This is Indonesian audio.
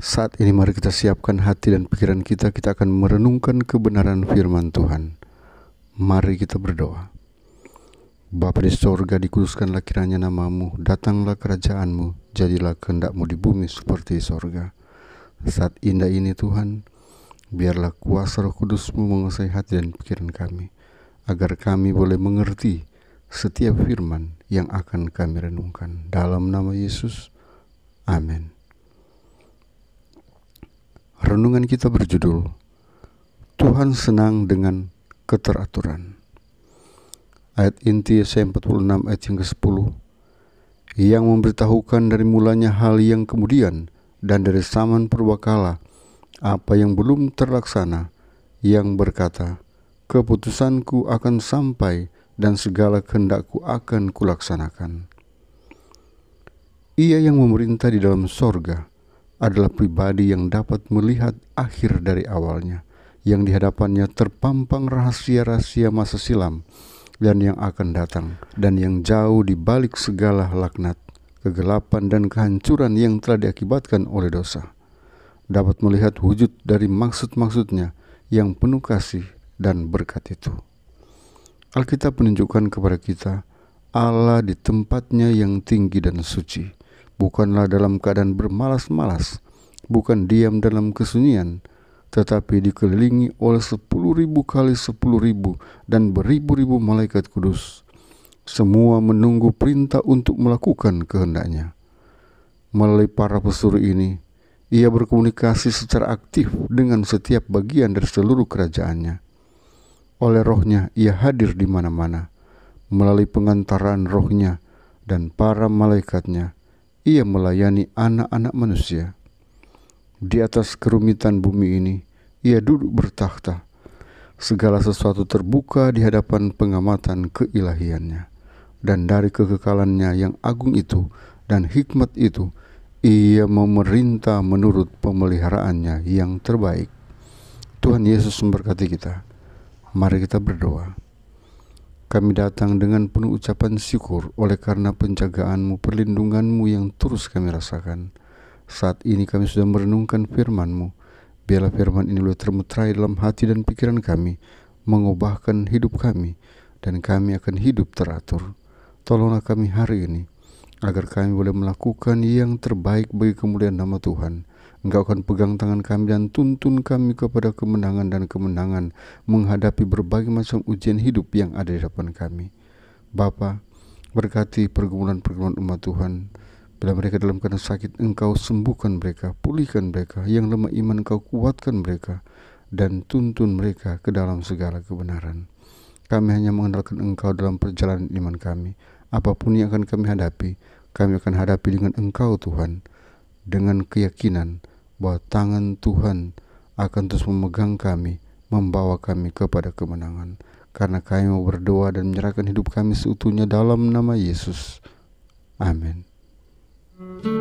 Saat ini mari kita siapkan hati dan pikiran kita, kita akan merenungkan kebenaran firman Tuhan. Mari kita berdoa. Bapa di sorga, dikuduskanlah kiranya namamu, datanglah kerajaanmu, jadilah kehendakmu di bumi seperti di sorga. Saat indah ini Tuhan, biarlah kuasa roh kudusmu menguasai hati dan pikiran kami, agar kami boleh mengerti setiap firman yang akan kami renungkan. Dalam nama Yesus, amin. Renungan kita berjudul Tuhan senang dengan keteraturan. Ayat inti Yesaya 46 ayat yang ke-10 yang memberitahukan dari mulanya hal yang kemudian dan dari zaman purbakala apa yang belum terlaksana yang berkata keputusanku akan sampai dan segala kehendakku akan kulaksanakan. Ia yang memerintah di dalam sorga adalah pribadi yang dapat melihat akhir dari awalnya, yang dihadapannya terpampang rahasia-rahasia masa silam dan yang akan datang, dan yang jauh di balik segala laknat, kegelapan dan kehancuran yang telah diakibatkan oleh dosa. Dapat melihat wujud dari maksud-maksudnya yang penuh kasih dan berkat itu. Alkitab menunjukkan kepada kita Allah di tempatnya yang tinggi dan suci bukanlah dalam keadaan bermalas-malas, bukan diam dalam kesunyian, tetapi dikelilingi oleh sepuluh ribu kali sepuluh ribu dan beribu-ribu malaikat kudus. Semua menunggu perintah untuk melakukan kehendaknya. Melalui para pesuruh ini, ia berkomunikasi secara aktif dengan setiap bagian dari seluruh kerajaannya. Oleh rohnya, ia hadir di mana-mana. Melalui pengantaran rohnya dan para malaikatnya, ia melayani anak-anak manusia. Di atas kerumitan bumi ini, ia duduk bertahta, Segala sesuatu terbuka di hadapan pengamatan keilahiannya. Dan dari kekekalannya yang agung itu dan hikmat itu, ia memerintah menurut pemeliharaannya yang terbaik. Tuhan Yesus memberkati kita. Mari kita berdoa. Kami datang dengan penuh ucapan syukur oleh karena penjagaanmu, perlindunganmu yang terus kami rasakan. Saat ini kami sudah merenungkan firmanmu. Biarlah firman ini boleh termutrai dalam hati dan pikiran kami, mengubahkan hidup kami, dan kami akan hidup teratur. Tolonglah kami hari ini, agar kami boleh melakukan yang terbaik bagi kemuliaan nama Tuhan. Engkau akan pegang tangan kami dan tuntun kami kepada kemenangan dan kemenangan menghadapi berbagai macam ujian hidup yang ada di depan kami. Bapa, berkati pergumulan-pergumulan umat Tuhan. Bila mereka dalam keadaan sakit, Engkau sembuhkan mereka, pulihkan mereka. Yang lemah iman, Engkau kuatkan mereka dan tuntun mereka ke dalam segala kebenaran. Kami hanya mengandalkan Engkau dalam perjalanan iman kami. Apapun yang akan kami hadapi, kami akan hadapi dengan Engkau Tuhan, dengan keyakinan bahwa tangan Tuhan akan terus memegang kami, membawa kami kepada kemenangan. Karena kami mau berdoa dan menyerahkan hidup kami seutuhnya dalam nama Yesus. Amin.